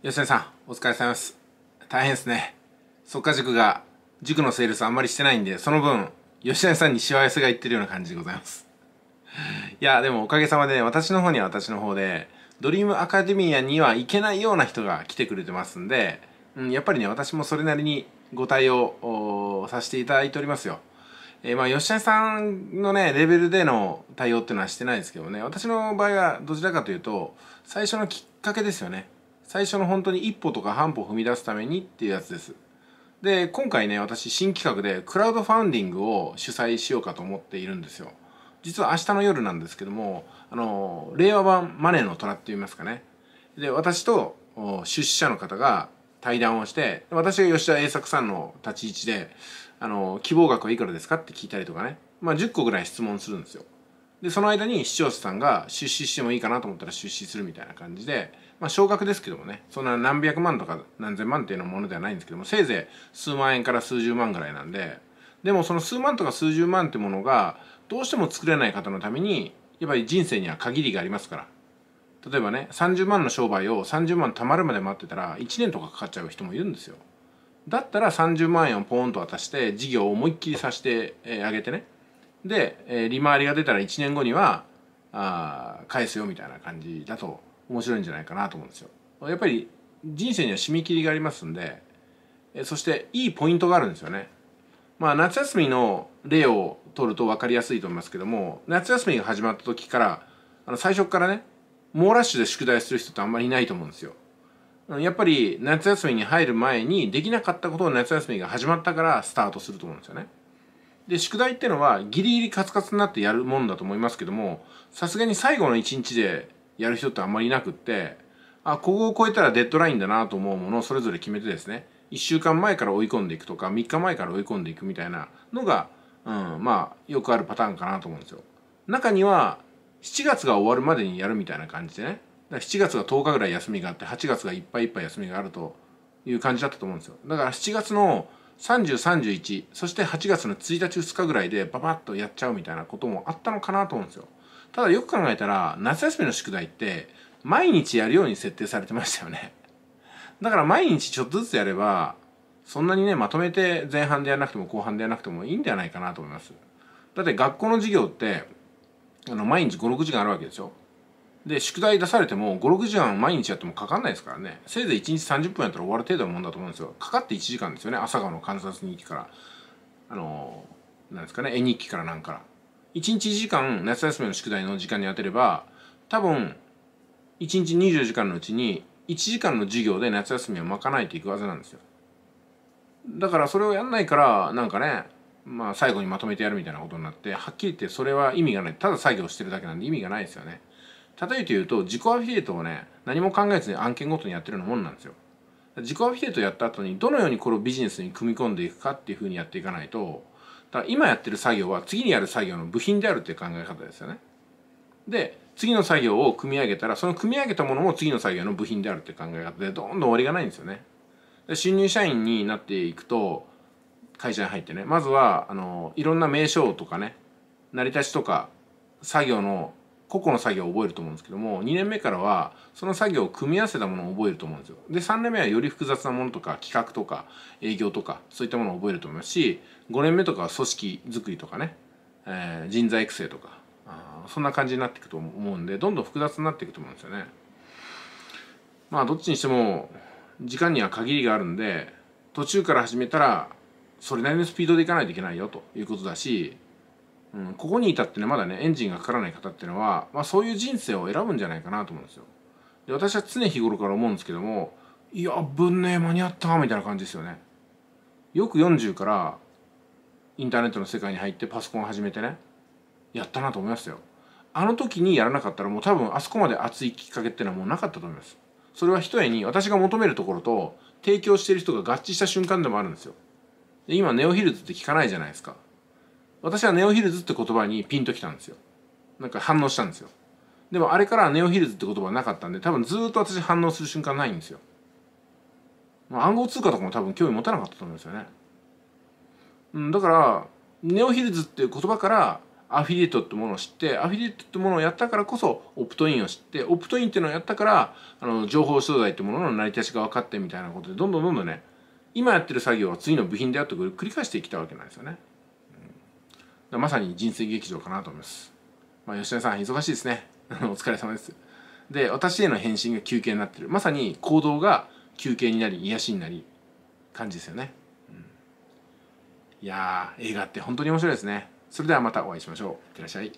吉野さんお疲れ様です大変ですね速稼塾が塾のセールスあんまりしてないんでその分吉野さんにしわ寄せがいってるような感じでございますいやでもおかげさまで、ね、私の方には私の方でドリームアカデミアには行けないような人が来てくれてますんで、うん、やっぱりね私もそれなりにご対応させていただいておりますよえー、まあ吉谷さんのねレベルでの対応っていうのはしてないですけどね私の場合はどちらかというと最初のきっかけですよね最初の本当に一歩とか半歩踏み出すためにっていうやつですで今回ね私新企画でクラウドファンディングを主催しようかと思っているんですよ実は明日の夜なんですけどもあの令和版マネーの虎って言いますかねで私と出資者の方が対談をして私が吉田栄作さんの立ち位置であの希望額はいくらですかって聞いたりとかねまあ10個ぐらい質問するんですよでその間に視聴者さんが出資してもいいかなと思ったら出資するみたいな感じでまあ、少額ですけどもね、そんな何百万とか何千万っていうようなものではないんですけども、せいぜい数万円から数十万ぐらいなんで、でもその数万とか数十万ってものが、どうしても作れない方のために、やっぱり人生には限りがありますから。例えばね、30万の商売を30万貯まるまで待ってたら、1年とかかかっちゃう人もいるんですよ。だったら30万円をポーンと渡して、事業を思いっきりさせてあげてね。で、利回りが出たら1年後には、あ返すよみたいな感じだと面白いんじゃないかなと思うんですよ。やっぱり人生には締め切りがありますんでそしていいポイントがあるんですよね。まあ夏休みの例を取ると分かりやすいと思いますけども夏休みが始まった時からあの最初からね猛ラッシュで宿題する人ってあんまりいないと思うんですよ。やっぱり夏休みに入る前にできなかったことを夏休みが始まったからスタートすると思うんですよね。で宿題ってのはギリギリカツカツになってやるもんだと思いますけどもさすがに最後の1日でやる人ってあんまりいなくってあここを超えたらデッドラインだなと思うものをそれぞれ決めてですね1週間前から追い込んでいくとか3日前から追い込んでいくみたいなのが、うん、まあよくあるパターンかなと思うんですよ。中には7月が終わるまでにやるみたいな感じでねだから7月が10日ぐらい休みがあって8月がいっぱいいっぱい休みがあるという感じだったと思うんですよだから7月の3031そして8月の1日2日ぐらいでババッとやっちゃうみたいなこともあったのかなと思うんですよただよく考えたら、夏休みの宿題って、毎日やるように設定されてましたよね。だから毎日ちょっとずつやれば、そんなにね、まとめて前半でやらなくても後半でやらなくてもいいんではないかなと思います。だって学校の授業って、あの、毎日5、6時間あるわけでしょ。で、宿題出されても5、6時間毎日やってもかかんないですからね。せいぜい1日30分やったら終わる程度のもんだと思うんですよ。かかって1時間ですよね。朝顔の観察日記から、あの、なんですかね、絵日記からなんから。1日1時間夏休みの宿題の時間に当てれば多分1日24時間のうちに1時間の授業で夏休みを賄えていくはずなんですよだからそれをやんないからなんかねまあ最後にまとめてやるみたいなことになってはっきり言ってそれは意味がないただ作業してるだけなんで意味がないですよね例えて言うと自己アフィリエイトをね何も考えずに案件ごとにやってるようなもんなんですよ自己アフィリエイトやった後にどのようにこれをビジネスに組み込んでいくかっていうふうにやっていかないとだから今やってる作業は次にやる作業の部品であるという考え方ですよね。で、次の作業を組み上げたら、その組み上げたものも次の作業の部品であるという考え方で、どんどん終わりがないんですよね。で新入社員になっていくと、会社に入ってね、まずは、あの、いろんな名称とかね、成り立ちとか、作業の個々の作業を覚えると思うんですけども2年目からはその作業を組み合わせたものを覚えると思うんですよで3年目はより複雑なものとか企画とか営業とかそういったものを覚えると思いますし5年目とかは組織づくりとかね、えー、人材育成とかそんな感じになっていくと思うんでどんどん複雑になっていくと思うんですよねまあどっちにしても時間には限りがあるんで途中から始めたらそれなりのスピードでいかないといけないよということだしうん、ここに至ってねまだねエンジンがかからない方っていうのは、まあ、そういう人生を選ぶんじゃないかなと思うんですよで私は常日頃から思うんですけどもいやぶんねえ間に合ったみたいな感じですよねよく40からインターネットの世界に入ってパソコン始めてねやったなと思いましたよあの時にやらなかったらもう多分あそこまで熱いきっかけっていうのはもうなかったと思いますそれはひとえに私が求めるところと提供してる人が合致した瞬間でもあるんですよで今ネオヒルズって聞かないじゃないですか私はネオヒルズって言葉にピンときたんですよなんか反応したんですよでもあれからネオヒルズって言葉なかったんで多分ずっと私反応する瞬間ないんですよ、まあ、暗号通貨とかも多分興味持たなかったと思うんですよね、うん、だからネオヒルズっていう言葉からアフィリエイトってものを知ってアフィリエイトってものをやったからこそオプトインを知ってオプトインっていうのをやったからあの情報商材ってものの成り立ちが分かってみたいなことでどんどんどんどんね今やってる作業は次の部品であって繰り返してきたわけなんですよね。まさに人生劇場かなと思います。まあ、吉田さん、忙しいですね。お疲れ様です。で、私への返信が休憩になってる。まさに行動が休憩になり、癒しになり、感じですよね。うん、いやー、映画って本当に面白いですね。それではまたお会いしましょう。いってらっしゃい。